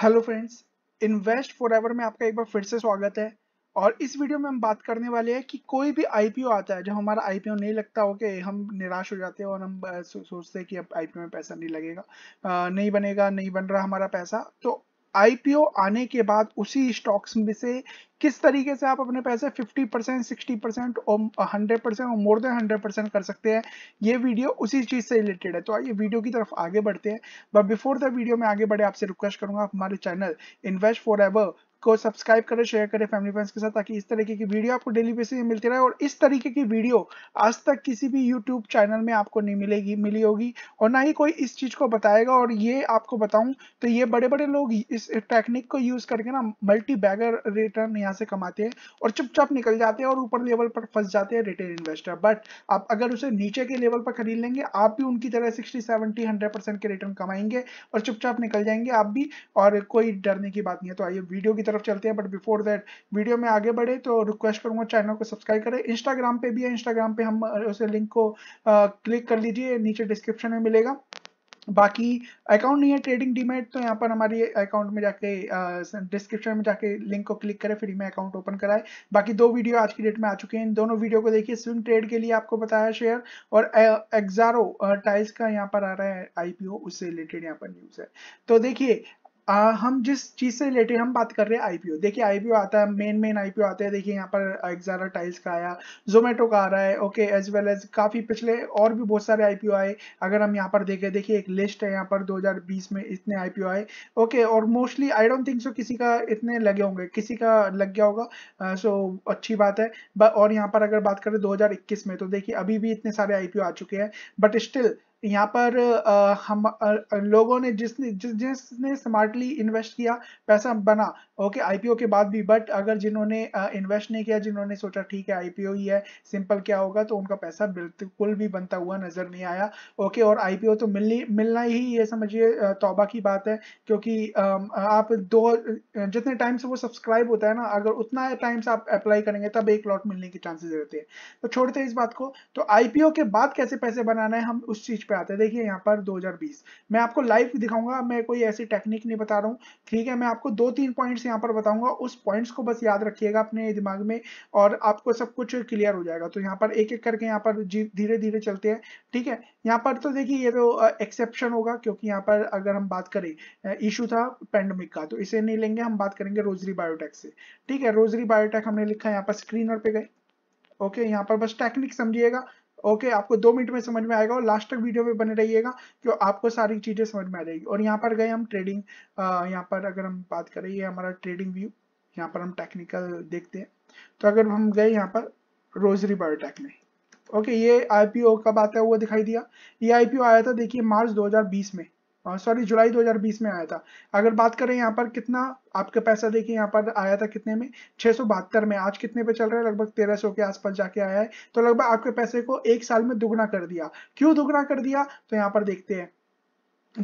hello friends invest forever में आपका एक बार फिर से स्वागत है और इस वीडियो में हम बात करने वाले हैं कि कोई भी आईपीओ आता है जब हमारा आईपीओ नहीं लगता हो के हम निराश हो जाते हैं और हम सोचते हैं कि अब आईपीओ में पैसा नहीं लगेगा नहीं बनेगा नहीं बन रहा हमारा पैसा तो आईपीओ आने के बाद उसी स्टॉक्स में से किस तरीके से आप अपने पैसे 50 परसेंट सिक्सटी परसेंट और हंड्रेड परसेंट और मोर देन हंड्रेड परसेंट कर सकते हैं ये वीडियो उसी चीज़ से रिलेटेड है तो आइए वीडियो की तरफ आगे बढ़ते हैं बट बिफोर द वीडियो में आगे बढ़े आपसे रिक्वेस्ट करूंगा आप हमारे चैनल इन्वेस्ट फॉर एवर को सब्सक्राइब करें शेयर करें फैमिली फ्रेंड्स के साथ ताकि इस तरीके की वीडियो आपको डेली बेसिस में मिलती रहे और इस तरीके की वीडियो आज तक किसी भी यूट्यूब चैनल में आपको नहीं मिलेगी मिली होगी और ना ही कोई इस चीज़ को बताएगा और ये आपको बताऊं तो ये बड़े बड़े लोग इस टेक्निक को यूज़ करके ना मल्टी बैगर रिटर्न यहाँ से कमाते हैं और चुपचाप निकल जाते हैं और ऊपर लेवल पर फंस जाते हैं रिटेल इन्वेस्टर बट आप अगर उसे नीचे के लेवल पर खरीद लेंगे आप भी उनकी तरह सिक्सटी सेवेंटी हंड्रेड परसेंट के रिटर्न कमाएंगे और चुपचाप निकल जाएंगे आप भी और कोई डरने की बात नहीं है तो आइए वीडियो की तरफ चलते हैं बट बिफोर दैट वीडियो में आगे बढ़े तो रिक्वेस्ट करूंगा चैनल को सब्सक्राइब करें इंस्टाग्राम पे भी है इंस्टाग्राम पे हम उसे लिंक को आ, क्लिक कर लीजिए नीचे डिस्क्रिप्शन में मिलेगा बाकी अकाउंट नहीं है ट्रेडिंग डीमेट तो यहाँ पर हमारी अकाउंट में जाके डिस्क्रिप्शन में जाके लिंक को क्लिक करें फ्री में अकाउंट ओपन कराए बाकी दो वीडियो आज की डेट में आ चुके हैं इन दोनों वीडियो को देखिए स्विंग ट्रेड के लिए आपको बताया शेयर और एक्जारो टाइल्स का यहाँ पर आ रहा है आईपीओ उससे रिलेटेड यहाँ पर न्यूज है तो देखिए आ, हम जिस चीज से रिलेटेड हम बात कर रहे हैं आईपीओ देखिए आईपीओ आता है मेन मेन आईपीओ आते हैं देखिए यहाँ पर एक्जारा टाइल्स का आया जोमेटो का आ रहा है ओके एज वेल एज काफी पिछले और भी बहुत सारे आईपीओ आए अगर हम यहाँ पर देखें देखिए एक लिस्ट है यहाँ पर 2020 में इतने आईपीओ आए ओके और mostly I don't think so किसी का इतने लगे होंगे किसी का लग गया होगा सो अच्छी बात है और यहाँ पर अगर बात करें दो में तो देखिए अभी भी इतने सारे आईपीओ आ चुके हैं बट स्टिल यहाँ पर आ, हम आ, लोगों ने जिसने जिस जिसने स्मार्टली इन्वेस्ट किया पैसा बना ओके आईपीओ के बाद भी बट अगर जिन्होंने इन्वेस्ट नहीं किया जिन्होंने सोचा ठीक है आईपीओ ही है सिंपल क्या होगा तो उनका पैसा बिल्कुल भी बनता हुआ नजर नहीं आया ओके और आईपीओ तो मिलनी मिलना ही ये समझिए तोबा की बात है क्योंकि आप दो जितने टाइम से वो सब्सक्राइब होता है ना अगर उतना टाइम से आप अप्लाई करेंगे तब एक लॉट मिलने के चांसेस रहते हैं तो छोड़ते हैं इस बात को तो आईपीओ के बाद कैसे पैसे बनाना है हम उस चीज पे आते हैं देखिए यहाँ पर 2020 मैं आपको लाइव दिखाऊंगा मैं कोई ऐसी टेक्निक नहीं बता रहा हूँ ठीक है मैं आपको दो तीन पॉइंट्स यहाँ पर बताऊंगा उस पॉइंट्स को बस याद रखिएगा अपने दिमाग में और आपको सब कुछ क्लियर हो जाएगा तो यहाँ पर एक एक करके यहाँ पर धीरे धीरे चलते हैं ठीक है यहाँ पर तो देखिए ये तो एक्सेप्शन होगा क्योंकि यहाँ पर अगर हम बात करें इशू था पेंडेमिक का तो इसे नहीं लेंगे हम बात करेंगे रोजरी बायोटेक से ठीक है रोजरी बायोटेक हमने लिखा है यहाँ पर स्क्रीनर पे गए ओके यहाँ पर बस टेक्निक समझिएगा ओके okay, आपको दो मिनट में समझ में आएगा और लास्ट तक वीडियो में बने रहिएगा कि आपको सारी चीजें समझ में आ जाएगी और यहाँ पर गए हम ट्रेडिंग यहाँ पर अगर हम बात करें ये हमारा ट्रेडिंग व्यू यहाँ पर हम टेक्निकल देखते हैं तो अगर हम गए यहाँ पर रोजरी बायोटेक में ओके ये आईपीओ कब आता है वो दिखाई दिया ये आईपीओ आया था देखिए मार्च 2020 में सॉरी हाँ, जुलाई 2020 में आया था अगर बात करें यहाँ पर कितना आपका पैसा देखिए यहाँ पर आया था कितने में छह में आज कितने पे चल रहा है लगभग 1300 के आसपास जाके आया है तो लगभग आपके पैसे को एक साल में दुगना कर दिया क्यों दुगना कर दिया तो यहाँ पर देखते हैं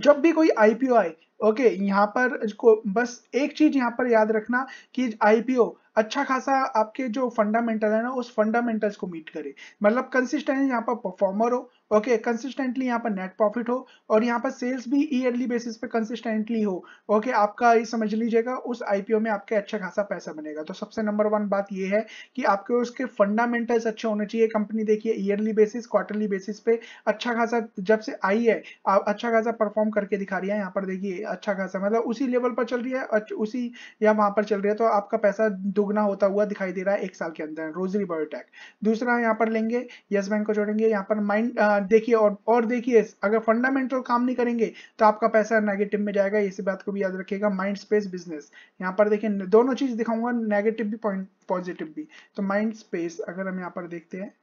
जब भी कोई आईपीओ आए ओके यहाँ पर को बस एक चीज यहाँ पर याद रखना कि आईपीओ अच्छा खासा आपके जो फंडामेंटल है ना उस फंडामेंटल्स को मीट करे मतलब कंसिस्टेंट यहाँ पर परफॉर्मर हो ओके okay, कंसिस्टेंटली यहाँ पर नेट प्रॉफिट हो और यहाँ पर सेल्स भी ईयरली बेसिस पे कंसिस्टेंटली हो ओके okay, आपका ये समझ लीजिएगा उस आईपीओ में आपके अच्छा खासा पैसा बनेगा तो सबसे नंबर वन बात ये है कि आपके उसके फंडामेंटल्स अच्छे होने चाहिए कंपनी देखिए ईयरली बेसिस क्वार्टरली बेसिस पे अच्छा खासा जब से आई है अच्छा खासा परफॉर्म करके दिखा रही है यहाँ पर देखिए अच्छा खासा मतलब उसी लेवल पर चल रही है उसी या वहां पर चल रही है तो आपका पैसा दुगना होता हुआ दिखाई दे रहा है एक साल के अंदर रोजरी बायोटेक दूसरा यहाँ पर लेंगे यस बैंक को जोड़ेंगे यहाँ पर माइंड देखिए और और देखिए अगर फंडामेंटल काम नहीं करेंगे तो आपका पैसा नेगेटिव में जाएगा इसी बात को भी याद रखिएगा माइंड स्पेस बिजनेस यहाँ पर देखिए दोनों चीज दिखाऊंगा नेगेटिव भी पॉइंट पॉजिटिव भी तो माइंड स्पेस अगर हम यहाँ पर देखते हैं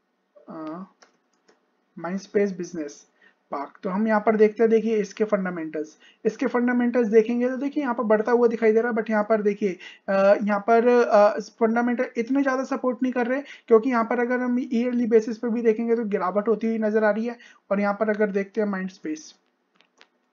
माइंड स्पेस बिजनेस पार्क तो हम यहाँ पर देखते हैं देखिए इसके फंडामेंटल्स इसके फंडामेंटल्स देखेंगे तो देखिए यहाँ पर बढ़ता हुआ दिखाई दे रहा है बट यहाँ पर देखिए यहाँ पर फंडामेंटल इतने ज़्यादा सपोर्ट नहीं कर रहे क्योंकि यहाँ पर अगर हम ईयरली बेसिस पर भी देखेंगे तो गिरावट होती हुई नजर आ रही है और यहाँ पर अगर देखते हैं माइंड स्पेस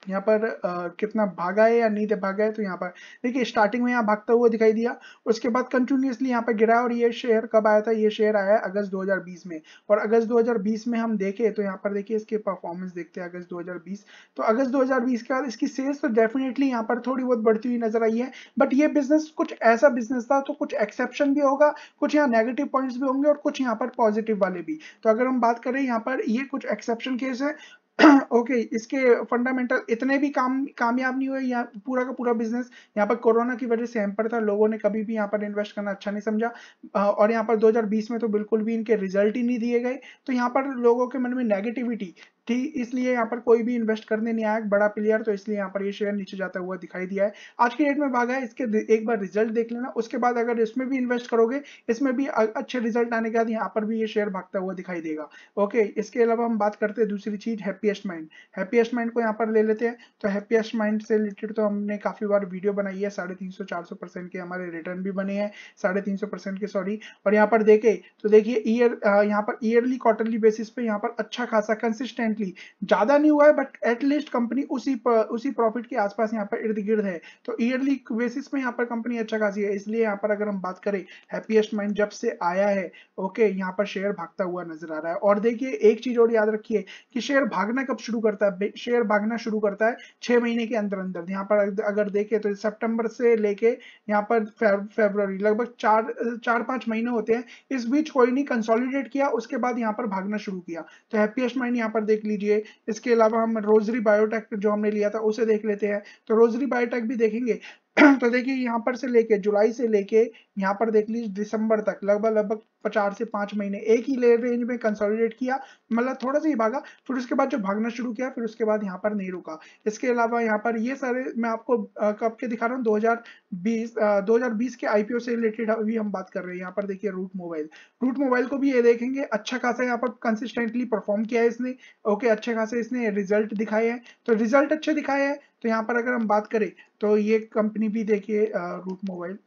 यहाँ पर आ, कितना भागा है या नीचे भागा है तो यहाँ पर देखिए स्टार्टिंग में यहाँ भागता हुआ दिखाई दिया उसके बाद कंटिन्यूसली यहाँ पर गिरा और ये शेयर कब आया था ये शेयर आया है अगस्त 2020 में और अगस्त 2020 में हम देखें तो यहाँ पर देखिए इसके परफॉर्मेंस देखते हैं अगस्त 2020 तो अगस्त 2020 के बाद इसकी सेल्स तो डेफिनेटली यहाँ पर थोड़ी बहुत बढ़ती हुई नजर आई है बट ये बिजनेस कुछ ऐसा बिजनेस था तो कुछ एक्सेप्शन भी होगा कुछ यहाँ नेगेटिव पॉइंट्स भी होंगे और कुछ यहाँ पर पॉजिटिव वाले भी तो अगर हम बात करें यहाँ पर ये कुछ एक्सेप्शन केस है ओके okay, इसके फंडामेंटल इतने भी काम कामयाब नहीं हुए यहाँ पूरा का पूरा बिजनेस यहाँ पर कोरोना की वजह से हेम्पर था लोगों ने कभी भी यहाँ पर इन्वेस्ट करना अच्छा नहीं समझा और यहाँ पर 2020 में तो बिल्कुल भी इनके रिजल्ट ही नहीं दिए गए तो यहाँ पर लोगों के मन में नेगेटिविटी ठीक इसलिए यहाँ पर कोई भी इन्वेस्ट करने नहीं आया बड़ा प्लेयर तो इसलिए यहाँ पर ये शेयर नीचे जाता हुआ दिखाई दिया है आज के डेट में भागा है इसके एक बार रिजल्ट देख लेना उसके बाद अगर इसमें भी इन्वेस्ट करोगे इसमें भी अच्छे रिजल्ट आने के बाद यहाँ पर भी ये शेयर भागता हुआ दिखाई देगा ओके इसके अलावा हम बात करते हैं दूसरी चीज हैप्पीएस्ट माइंड हैप्पीएस्ट माइंड को यहाँ पर ले लेते हैं तो हैप्पीएस्ट माइंड से रिलेटेड तो हमने काफी बार वीडियो बनाई है साढ़े तीन सौ चार सौ परसेंट के हमारे रिटर्न भी बने हैं साढ़े तीन सौ परसेंट के सॉरी और यहाँ पर देखे तो देखिए ईयर यहाँ पर ईयरली क्वार्टरली बेसिस पे यहाँ पर अच्छा खासा कंसिस्टेंट एग्जैक्टली ज्यादा नहीं हुआ है बट एटलीस्ट कंपनी उसी पर उसी प्रॉफिट के आसपास यहाँ पर इर्द गिर्द है तो ईयरली बेसिस में यहाँ पर कंपनी अच्छा खासी है इसलिए यहाँ पर अगर हम बात करें हैप्पीएस्ट माइंड जब से आया है ओके okay, यहाँ पर शेयर भागता हुआ नजर आ रहा है और देखिए एक चीज और याद रखिए कि शेयर भागना कब शुरू करता है शेयर भागना शुरू करता है छह महीने के अंदर अंदर यहाँ पर अगर देखे तो सेप्टेम्बर से लेके यहाँ पर फेबर लगभग चार चार पांच महीने होते हैं इस बीच कोई नहीं कंसोलिडेट किया उसके बाद यहाँ पर भागना शुरू किया तो हैप्पीएस्ट माइंड यहाँ पर देख देख लीजिए इसके अलावा हम रोजरी बायोटेक जो हमने लिया था उसे देख लेते हैं तो रोजरी बायोटेक भी देखेंगे तो देखिए यहाँ पर से लेके जुलाई से लेके यहाँ पर देख लीजिए दिसंबर तक लगभग लगभग चार से पांच महीने एक ही लेयर रेंज में कंसोलिडेट किया मतलब थोड़ा सा ही भागा फिर उसके बाद जो भागना शुरू किया फिर उसके बाद यहाँ पर नहीं रुका इसके अलावा यहाँ पर ये सारे मैं आपको कब के दिखा रहा हूँ 2020 2020 के आईपीओ से रिलेटेड अभी हम बात कर रहे हैं यहाँ पर देखिए रूट मोबाइल रूट मोबाइल को भी ये देखेंगे अच्छा खासा यहाँ पर कंसिस्टेंटली परफॉर्म किया है इसने ओके अच्छे खासे इसने रिजल्ट दिखाए हैं तो रिजल्ट अच्छे दिखाए हैं तो यहाँ पर अगर हम बात करें तो ये कंपनी भी देखिए रूट मोबाइल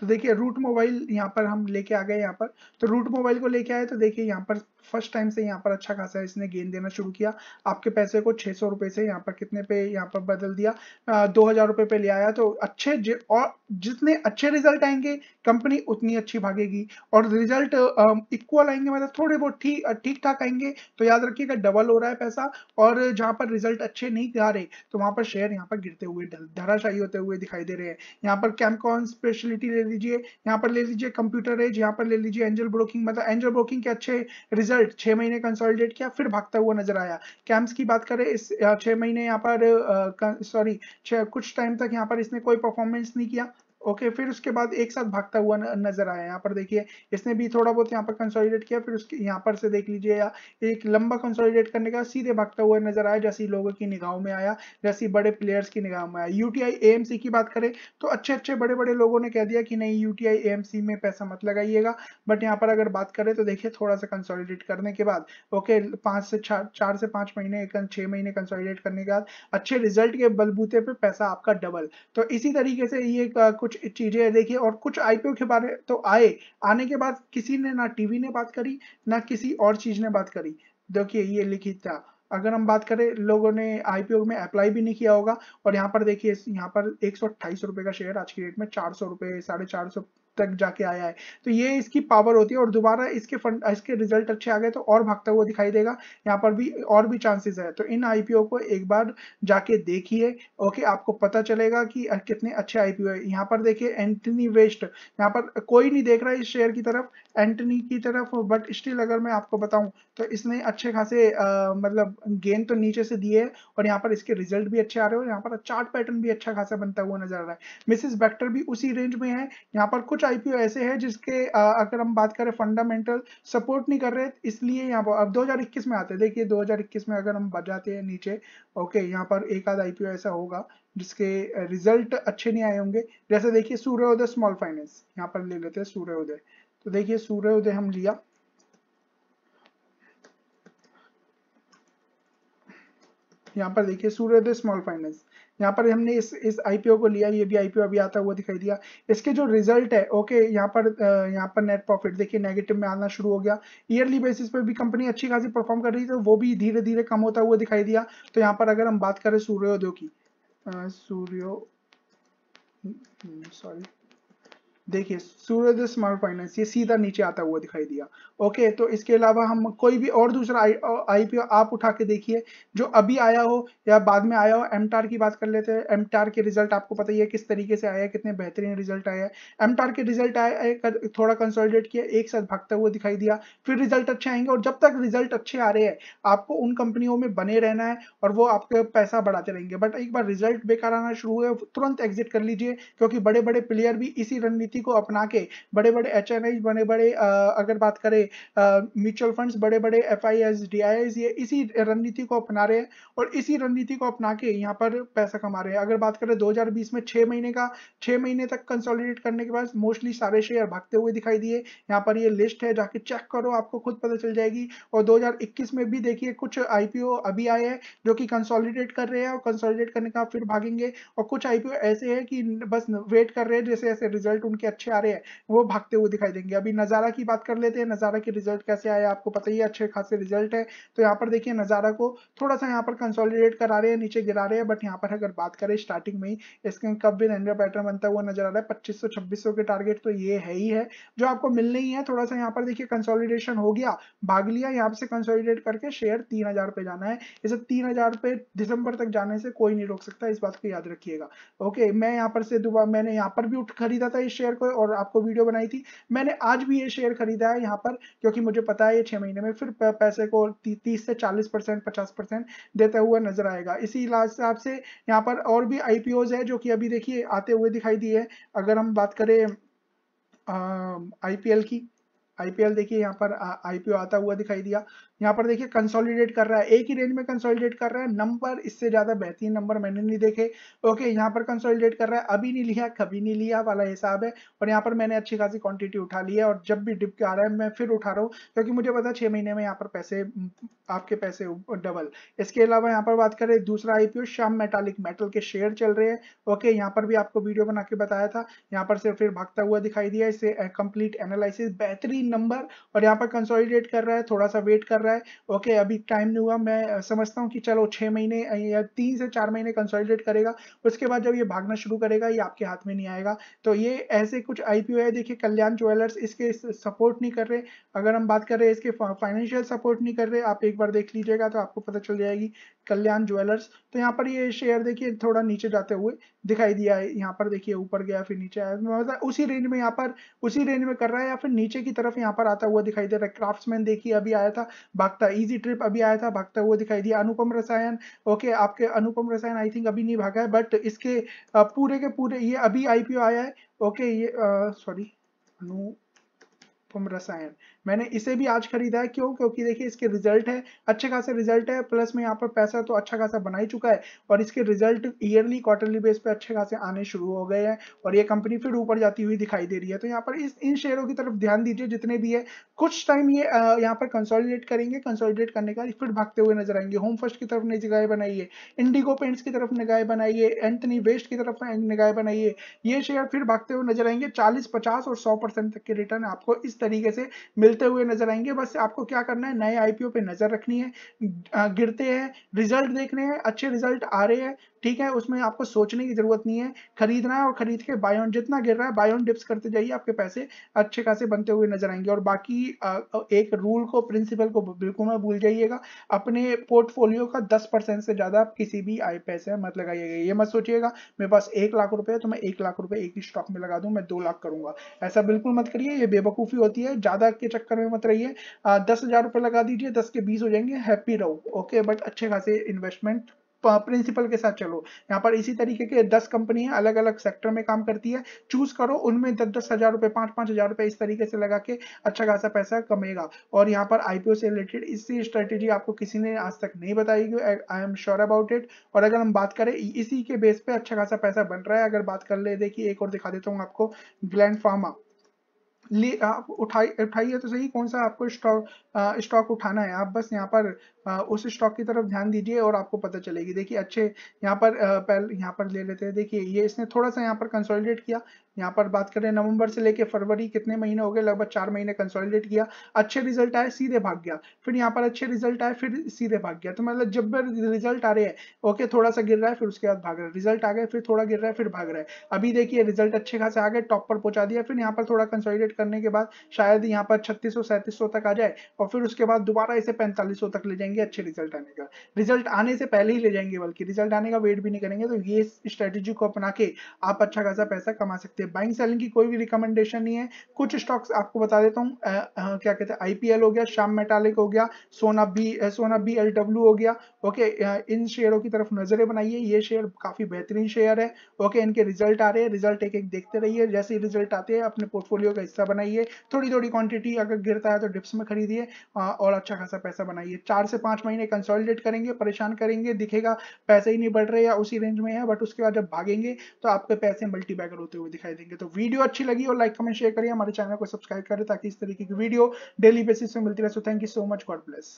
तो देखिए रूट मोबाइल यहाँ पर हम लेके आ गए यहाँ पर तो रूट मोबाइल को लेके आए तो देखिए यहाँ पर फर्स्ट टाइम से यहाँ पर अच्छा खासा इसने गेन देना शुरू किया आपके पैसे को छह सौ रुपए से यहाँ पर कितने पे यहाँ पर बदल दिया दो हज़ार रुपए पे ले आया तो अच्छे और जितने अच्छे रिजल्ट आएंगे कंपनी उतनी अच्छी भागेगी और रिजल्ट इक्वल आएंगे मतलब थोड़े बहुत ठीक ठीक ठाक आएंगे तो याद रखिएगा डबल हो रहा है पैसा और जहाँ पर रिजल्ट अच्छे नहीं जा रहे तो वहां पर शेयर यहाँ पर गिरते हुए धराशाही होते हुए दिखाई दे रहे हैं यहाँ पर कैमकॉन स्पेशलिटी ले लीजिए यहाँ पर ले लीजिए कंप्यूटर एज यहाँ पर ले लीजिए एंजल ब्रोकिंग मतलब एंजल ब्रोकिंग के अच्छे रिजल्ट रिजल्ट छह महीने कंसोलिडेट किया फिर भागता हुआ नजर आया कैंप्स की बात करें इस छह महीने यहाँ पर सॉरी कुछ टाइम तक यहाँ पर इसने कोई परफॉर्मेंस नहीं किया ओके फिर उसके बाद एक साथ भागता हुआ नजर आया यहाँ पर देखिए इसने भी थोड़ा बहुत यहाँ पर कंसोलिडेट किया फिर उसके यहाँ पर से देख लीजिए या एक लंबा कंसोलिडेट करने का सीधे भागता हुआ नजर आया जैसे लोगों की निगाहों में आया जैसे बड़े प्लेयर्स की निगाह में आया यूटीआई एएमसी की बात करें तो अच्छे अच्छे बड़े बड़े लोगों ने कह दिया कि नहीं यूटीआई एएमसी में पैसा मत लगाइएगा बट यहाँ पर अगर बात करें तो देखिए थोड़ा सा कंसोलिडेट करने के बाद ओके पांच से चार से पांच महीने छह महीने कंसोलिडेट करने के बाद अच्छे रिजल्ट के बलबूते पे पैसा आपका डबल तो इसी तरीके से ये कुछ कुछ चीज़ें देखी और कुछ आईपीओ के बारे तो आए आने के बाद किसी ने ना टीवी ने बात करी ना किसी और चीज़ ने बात करी देखिए ये लिखित था अगर हम बात करें लोगों ने आईपीओ में अप्लाई भी नहीं किया होगा और यहाँ पर देखिए यहाँ पर एक सौ का शेयर आज की डेट में चार सौ रुपये साढ़े चार सौ तक जाके आया है तो ये इसकी पावर होती है और दोबारा इसके फंड इसके रिजल्ट अच्छे आ गए तो और भागता हुआ दिखाई देगा यहाँ पर भी और भी चांसेस है तो इन आईपीओ को एक बार जाके देखिए ओके आपको पता चलेगा कि कितने अच्छे आईपीओ है यहाँ पर देखिए एंटनी वेस्ट यहाँ पर कोई नहीं देख रहा इस शेयर की तरफ एंटनी की तरफ बट स्टिल अगर मैं आपको बताऊं तो इसने अच्छे खासे आ, मतलब गेन तो नीचे से दिए है और यहाँ पर इसके रिजल्ट भी अच्छे आ रहे हो यहाँ पर चार्ट पैटर्न भी अच्छा खासा बनता हुआ नजर आ रहा है मिसेस बैक्टर भी उसी रेंज में है यहाँ पर कुछ आईपीओ ऐसे हैं जिसके अगर हम बात करें फंडामेंटल सपोर्ट नहीं कर रहे इसलिए यहाँ पर अब 2021 में आते हैं देखिए 2021 में अगर हम जाते हैं नीचे ओके यहाँ पर एक आध आईपीओ ऐसा होगा जिसके रिजल्ट अच्छे नहीं आए होंगे जैसे देखिए सूर्योदय स्मॉल फाइनेंस यहाँ पर ले लेते हैं सूर्योदय तो देखिए सूर्योदय हम लिया यहाँ पर देखिए सूर्योदय स्मॉल फाइनेंस यहाँ पर हमने इस इस आईपीओ को लिया ये भी आईपीओ अभी आता हुआ दिखाई दिया इसके जो रिजल्ट है ओके यहाँ पर यहाँ पर नेट प्रॉफिट देखिए नेगेटिव में आना शुरू हो गया ईयरली बेसिस पर भी कंपनी अच्छी खासी परफॉर्म कर रही थी तो वो भी धीरे धीरे कम होता हुआ दिखाई दिया तो यहाँ पर अगर हम बात करें सूर्योदय की सूर्यो सॉरी हम्म, देखिए सूर्योदय स्मॉल फाइनेंस ये सीधा नीचे आता हुआ दिखाई दिया ओके तो इसके अलावा हम कोई भी और दूसरा आईपीओ आप उठा के देखिए जो अभी आया हो या बाद में आया हो एमटार की बात कर लेते हैं एमटार के रिजल्ट आपको पता ही है किस तरीके से आया है कितने बेहतरीन रिजल्ट आया है एमटार के रिजल्ट आया थोड़ा कंसोलिडेट किया एक साथ भागता हुआ दिखाई दिया फिर रिजल्ट अच्छे आएंगे और जब तक रिजल्ट अच्छे आ रहे हैं आपको उन कंपनियों में बने रहना है और वो आपके पैसा बढ़ाते रहेंगे बट एक बार रिजल्ट बेकार आना शुरू हुआ तुरंत एग्जिट कर लीजिए क्योंकि बड़े बड़े प्लेयर भी इसी रणनीति नीति को अपना के बड़े बड़े एच बड़े बड़े अगर बात करें म्यूचुअल फंड्स बड़े बड़े एफ आई ये इसी रणनीति को अपना रहे हैं और इसी रणनीति को अपना के यहाँ पर पैसा कमा रहे हैं अगर बात करें 2020 में छह महीने का छह महीने तक कंसोलिडेट करने के बाद मोस्टली सारे शेयर भागते हुए दिखाई दिए यहाँ पर ये लिस्ट है जाके चेक करो आपको खुद पता चल जाएगी और 2021 में भी देखिए कुछ आईपीओ अभी आए हैं जो कि कंसोलिडेट कर रहे हैं और कंसोलिडेट करने का फिर भागेंगे और कुछ आईपीओ ऐसे है कि बस वेट कर रहे हैं जैसे ऐसे रिजल्ट उनके अच्छे आ रहे हैं वो भागते हुए दिखाई देंगे अभी नज़ारा की बात कर लेते हैं नज़ारा के रिजल्ट कैसे आए आपको पता ही अच्छे खासे रिजल्ट है तो यहाँ पर देखिए नज़ारा को थोड़ा सा यहाँ पर कंसोलिडेट करा रहे हैं नीचे गिरा रहे हैं बट यहाँ पर अगर बात करें स्टार्टिंग में इसके कब भी रेंडर पैटर्न बनता हुआ नजर आ रहा है पच्चीस सौ के टारगेट तो ये है ही है जो आपको मिल नहीं है थोड़ा सा यहाँ पर देखिए कंसोलिडेशन हो गया भाग लिया यहाँ से कंसोलिडेट करके शेयर तीन पे जाना है इसे तीन पे दिसंबर तक जाने से कोई नहीं रोक सकता इस बात को याद रखिएगा ओके मैं यहाँ पर से दुबा मैंने यहाँ पर भी उठ खरीदा था इस शेयर शेयर को और आपको वीडियो बनाई थी मैंने आज भी ये शेयर खरीदा है यहाँ पर क्योंकि मुझे पता है ये छह महीने में फिर पैसे को तीस से चालीस परसेंट पचास परसेंट देता हुआ नजर आएगा इसी हिसाब से यहाँ पर और भी आई है जो कि अभी देखिए आते हुए दिखाई दिए अगर हम बात करें आई की आईपीएल देखिए यहाँ पर आईपीओ आता हुआ दिखाई दिया यहाँ पर देखिए कंसोलिडेट कर रहा है एक ही रेंज में कंसोलिडेट कर रहा है नंबर इससे ज्यादा बेहतरीन नंबर मैंने नहीं देखे ओके यहाँ पर कंसोलिडेट कर रहा है अभी नहीं लिया कभी नहीं लिया वाला हिसाब है और यहाँ पर मैंने अच्छी खासी क्वांटिटी उठा ली है और जब भी डिप के आ रहा है मैं फिर उठा रहा हूँ क्योंकि मुझे पता है छह महीने में यहाँ पर पैसे आपके पैसे डबल इसके अलावा यहाँ पर बात करें दूसरा आईपीओ श्याम मेटालिक मेटल के शेयर चल रहे हैं ओके यहाँ पर भी आपको वीडियो बना के बताया था यहाँ पर से फिर भागता हुआ दिखाई दिया इससे कंप्लीट एनालिसिस बेहतरीन नंबर और यहाँ पर कंसोलिडेट कर रहा है थोड़ा सा वेट कर रहा है रहा है ओके अभी टाइम नहीं हुआ मैं समझता हूँ कि चलो छः महीने या तीन से चार महीने कंसोलिडेट करेगा उसके बाद जब ये भागना शुरू करेगा ये आपके हाथ में नहीं आएगा तो ये ऐसे कुछ आई पी ओ है देखिए कल्याण ज्वेलर्स इसके सपोर्ट नहीं कर रहे अगर हम बात कर रहे हैं इसके फाइनेंशियल सपोर्ट नहीं कर रहे आप एक बार देख लीजिएगा तो आपको पता चल जाएगी कल्याण ज्वेलर्स तो यहाँ पर ये शेयर देखिए थोड़ा नीचे जाते हुए दिखाई दिया है यहाँ पर देखिए ऊपर गया फिर नीचे आया मतलब उसी रेंज में यहाँ पर उसी रेंज में कर रहा है या फिर नीचे की तरफ यहाँ पर आता हुआ दिखाई दे रहा है क्राफ्ट्समैन देखिए अभी आया था भागता इजी ट्रिप अभी आया था भागता हुआ दिखाई दिया अनुपम रसायन ओके आपके अनुपम रसायन आई थिंक अभी नहीं भागा है बट इसके पूरे के पूरे ये अभी आई आया है ओके ये सॉरी अनुपम रसायन मैंने इसे भी आज खरीदा है क्यों क्योंकि देखिए इसके रिजल्ट है अच्छे खासे रिजल्ट है प्लस में यहाँ पर पैसा तो अच्छा खासा बना ही चुका है और इसके रिजल्ट ईयरली क्वार्टरली बेस पे अच्छे खासे आने शुरू हो गए हैं और ये कंपनी फिर ऊपर जाती हुई दिखाई दे रही है तो यहाँ पर इस इन शेयरों की तरफ ध्यान दीजिए जितने भी है कुछ टाइम ये यहाँ पर कंसोलिडेट करेंगे कंसोलिडेट करने का फिर भागते हुए नजर आएंगे होम फर्स्ट की तरफ निगाहें बनाइए इंडिगो पेंट्स की तरफ निगाह बनाइए एंथनी वेस्ट की तरफ निगाह बनाइए ये शेयर फिर भागते हुए नजर आएंगे चालीस पचास और सौ तक के रिटर्न आपको इस तरीके से मिल हिलते हुए नजर आएंगे बस आपको क्या करना है नए आईपीओ पे नजर रखनी है गिरते हैं रिजल्ट देखने हैं अच्छे रिजल्ट आ रहे हैं ठीक है उसमें आपको सोचने की जरूरत नहीं है खरीदना है और खरीद के बायोन जितना गिर रहा है बायोन डिप्स करते जाइए आपके पैसे अच्छे खासे बनते हुए नजर आएंगे और बाकी एक रूल को प्रिंसिपल को बिल्कुल मैं भूल जाइएगा अपने पोर्टफोलियो का दस परसेंट से ज्यादा आप किसी भी आई पैसे मत लगाइएगा ये मत सोचिएगा मेरे पास एक लाख रुपए है तो मैं एक लाख रुपए एक ही स्टॉक में लगा दूं मैं दो लाख करूंगा ऐसा बिल्कुल मत करिए ये बेवकूफी होती है ज्यादा के चक्कर में मत रहिए दस हजार रुपये लगा दीजिए दस के बीस हो जाएंगे हैप्पी रहो ओके बट अच्छे खासे इन्वेस्टमेंट प्रिंसिपल के साथ चलो यहाँ पर इसी तरीके के दस कंपनी है अलग अलग सेक्टर में काम करती है चूज करो उनमें दस दस हजार रुपए पांच पांच हजार रुपए इस तरीके से लगा के अच्छा खासा पैसा कमेगा और यहाँ पर आईपीओ से रिलेटेड इसी स्ट्रेटेजी आपको किसी ने आज तक नहीं बताई गई I am sure about it और अगर हम बात करें इसी के बेस पे अच्छा खासा पैसा बन रहा है अगर बात कर ले देखिए एक और दिखा देता हूँ आपको ग्लैंड फार्मा आप उठाई उठाइए तो सही कौन सा आपको स्टॉक स्टॉक उठाना है आप बस यहाँ पर आ, उस स्टॉक की तरफ ध्यान दीजिए और आपको पता चलेगी देखिए अच्छे यहाँ पर पहले यहाँ पर ले लेते हैं देखिए ये इसने थोड़ा सा यहाँ पर कंसोलिडेट किया यहाँ पर बात करें नवंबर से लेके फरवरी कितने महीने हो गए लगभग चार महीने कंसोलिडेट किया अच्छे रिजल्ट आए सीधे भाग गया फिर यहाँ पर अच्छे रिजल्ट आए फिर सीधे भाग गया तो मतलब जब रिजल्ट आ रहे हैं ओके थोड़ा सा गिर रहा है फिर उसके बाद भाग रहा है रिजल्ट आ गए फिर थोड़ा गिर रहा है फिर भाग रहा है अभी देखिए रिजल्ट अच्छे खासे आ गए टॉप पर पहुंचा दिया फिर यहाँ पर थोड़ा कंसोलिडेट करने के बाद शायद यहाँ पर छत्तीस सौ तक आ जाए और फिर उसके बाद दोबारा इसे पैंतालीस तक ले जाएंगे अच्छे रिजल्ट आने का रिजल्ट आने से पहले ही ले जाएंगे बल्कि रिजल्ट आने का वेट भी नहीं करेंगे तो ये स्ट्रेटेजी को अपना के आप अच्छा खासा पैसा कमा सकते सकते हैं बाइंग सेलिंग की कोई भी रिकमेंडेशन नहीं है कुछ स्टॉक्स आपको बता देता हूँ क्या कहते हैं आईपीएल हो गया श्याम मेटालिक हो गया सोना बी सोना बी एल डब्ल्यू हो गया ओके इन शेयरों की तरफ नजरें बनाइए ये शेयर काफी बेहतरीन शेयर है ओके इनके रिजल्ट आ रहे हैं रिजल्ट एक एक देखते रहिए जैसे ही रिजल्ट आते हैं अपने पोर्टफोलियो का हिस्सा बनाइए थोड़ी थोड़ी क्वांटिटी अगर गिरता है तो डिप्स में खरीदिए और अच्छा खासा पैसा बनाइए चार से पांच महीने कंसोलिडेट करेंगे परेशान करेंगे दिखेगा पैसे ही नहीं बढ़ रहे या उसी रेंज में है बट उसके बाद जब भागेंगे तो आपके पैसे मल्टीपैकर होते हुए दिखाई दिखाई देंगे तो वीडियो अच्छी लगी और लाइक कमेंट शेयर करिए हमारे चैनल को सब्सक्राइब करें ताकि इस तरीके की वीडियो डेली बेसिस में मिलती रहे so thank you so much God bless